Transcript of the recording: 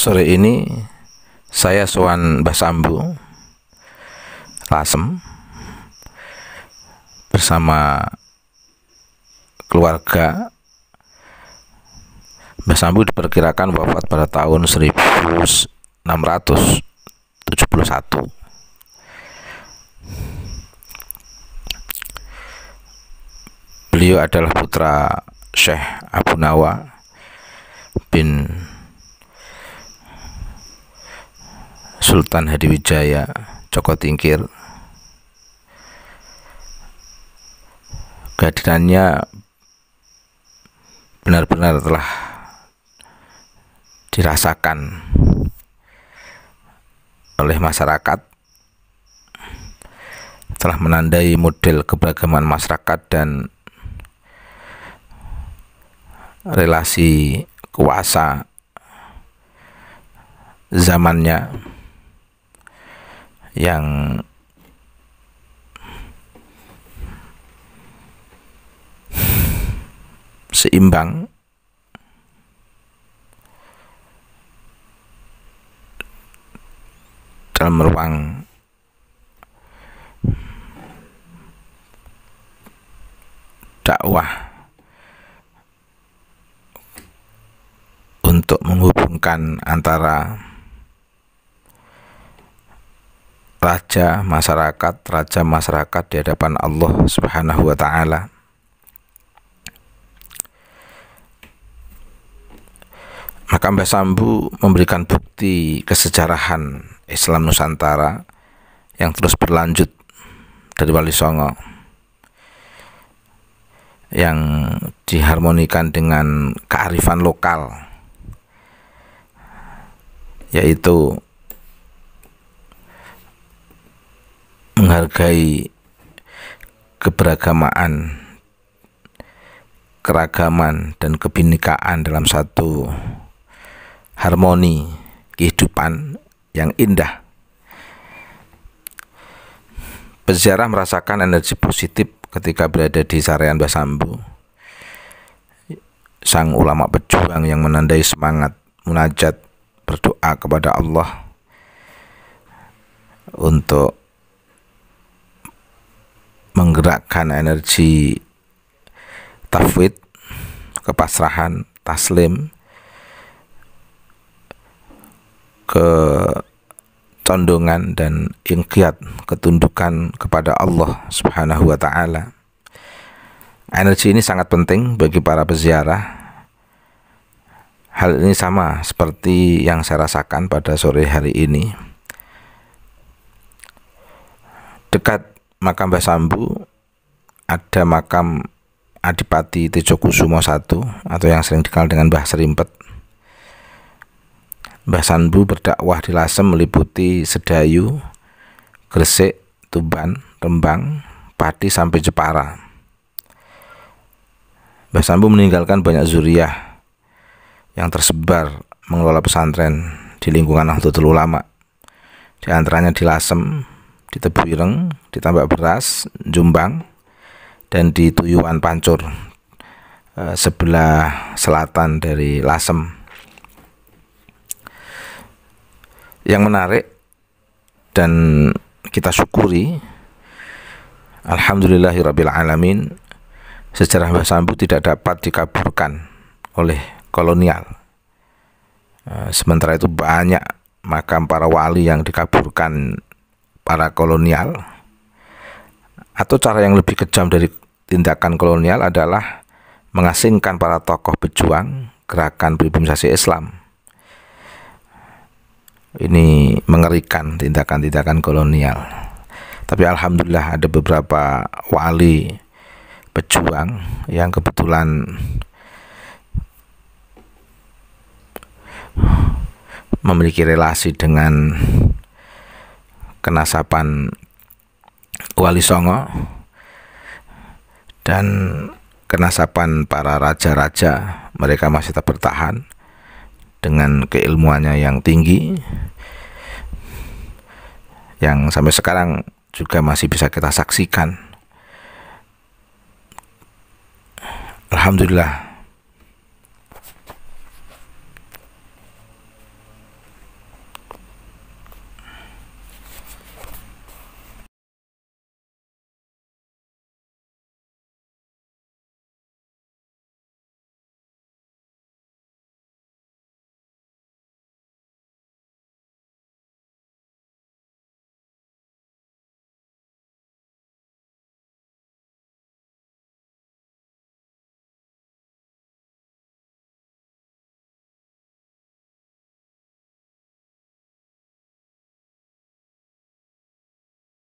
sore ini saya Soan Basambu Lasem bersama keluarga Basambu diperkirakan wafat pada tahun 1671 Beliau adalah putra Syekh Abu Nawa bin Sultan Hadiwijaya Joko Tingkir kehadirannya benar-benar telah dirasakan oleh masyarakat telah menandai model keberagaman masyarakat dan relasi kuasa zamannya yang seimbang dalam ruang dakwah untuk menghubungkan antara raja masyarakat, raja masyarakat di hadapan Allah Subhanahu wa taala. Maka Mbah Sambu memberikan bukti kesejarahan Islam Nusantara yang terus berlanjut dari Wali Songo yang diharmonikan dengan kearifan lokal yaitu menghargai keberagamaan, keragaman dan kebinekaan dalam satu harmoni kehidupan yang indah. Peziarah merasakan energi positif ketika berada di Sarean Basambu. Sang ulama pejuang yang menandai semangat munajat berdoa kepada Allah untuk menggerakkan energi tafwid, kepasrahan, taslim kecondongan dan ingkiat ketundukan kepada Allah Subhanahu wa taala. Energi ini sangat penting bagi para peziarah. Hal ini sama seperti yang saya rasakan pada sore hari ini. Dekat makam Mbah Sambu ada makam Adipati Kusumo I atau yang sering dikenal dengan Mbah Serimpet. Mbah Sambu berdakwah di Lasem meliputi Sedayu, Gresik, Tuban, Rembang, Pati sampai Jepara. Mbah Sambu meninggalkan banyak zuriah yang tersebar mengelola pesantren di lingkungan Nahdlatul Ulama. Di antaranya di Lasem, di ireng, ditambah beras, jumbang, dan di tuyuan pancur eh, sebelah selatan dari Lasem. Yang menarik dan kita syukuri, Alhamdulillahirabbil alamin, sejarah Mbah Sambu tidak dapat dikaburkan oleh kolonial eh, sementara itu banyak makam para wali yang dikaburkan arah kolonial atau cara yang lebih kejam dari tindakan kolonial adalah mengasingkan para tokoh pejuang gerakan pribumisasi Islam. Ini mengerikan tindakan-tindakan kolonial. Tapi alhamdulillah ada beberapa wali pejuang yang kebetulan memiliki relasi dengan kenasapan Wali Songo dan kenasapan para raja-raja mereka masih tetap bertahan dengan keilmuannya yang tinggi yang sampai sekarang juga masih bisa kita saksikan Alhamdulillah